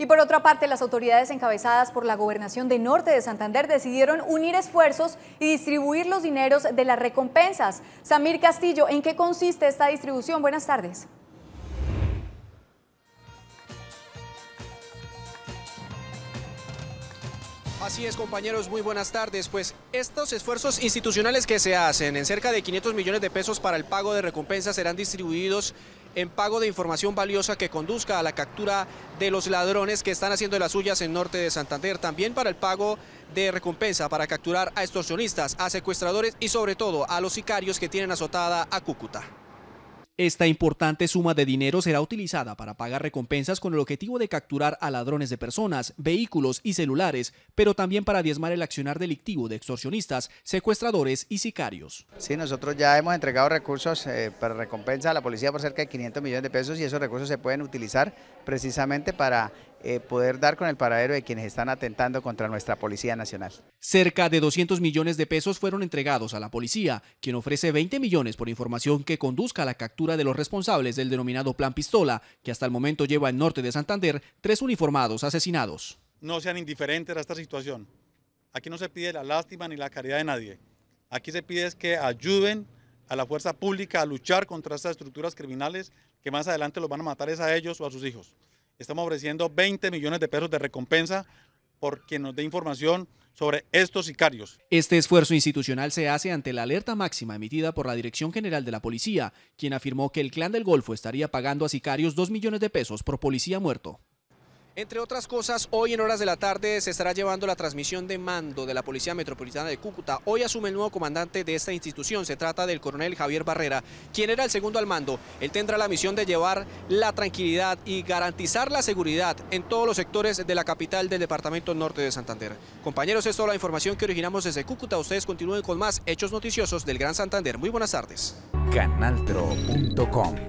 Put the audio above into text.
Y por otra parte, las autoridades encabezadas por la Gobernación de Norte de Santander decidieron unir esfuerzos y distribuir los dineros de las recompensas. Samir Castillo, ¿en qué consiste esta distribución? Buenas tardes. Así es, compañeros, muy buenas tardes. Pues estos esfuerzos institucionales que se hacen en cerca de 500 millones de pesos para el pago de recompensas serán distribuidos en pago de información valiosa que conduzca a la captura de los ladrones que están haciendo las suyas en norte de Santander, también para el pago de recompensa para capturar a extorsionistas, a secuestradores y sobre todo a los sicarios que tienen azotada a Cúcuta. Esta importante suma de dinero será utilizada para pagar recompensas con el objetivo de capturar a ladrones de personas, vehículos y celulares, pero también para diezmar el accionar delictivo de extorsionistas, secuestradores y sicarios. Sí, nosotros ya hemos entregado recursos eh, para recompensa a la policía por cerca de 500 millones de pesos y esos recursos se pueden utilizar precisamente para eh, poder dar con el paradero de quienes están atentando contra nuestra Policía Nacional. Cerca de 200 millones de pesos fueron entregados a la policía, quien ofrece 20 millones por información que conduzca a la captura de los responsables del denominado Plan Pistola, que hasta el momento lleva al norte de Santander tres uniformados asesinados. No sean indiferentes a esta situación. Aquí no se pide la lástima ni la caridad de nadie. Aquí se pide que ayuden a la fuerza pública a luchar contra estas estructuras criminales que más adelante los van a matar a ellos o a sus hijos. Estamos ofreciendo 20 millones de pesos de recompensa por quien nos dé información sobre estos sicarios. Este esfuerzo institucional se hace ante la alerta máxima emitida por la Dirección General de la Policía, quien afirmó que el Clan del Golfo estaría pagando a sicarios 2 millones de pesos por policía muerto. Entre otras cosas, hoy en horas de la tarde se estará llevando la transmisión de mando de la Policía Metropolitana de Cúcuta. Hoy asume el nuevo comandante de esta institución, se trata del coronel Javier Barrera, quien era el segundo al mando. Él tendrá la misión de llevar la tranquilidad y garantizar la seguridad en todos los sectores de la capital del departamento norte de Santander. Compañeros, es toda la información que originamos desde Cúcuta. Ustedes continúen con más hechos noticiosos del Gran Santander. Muy buenas tardes. Canaltro.com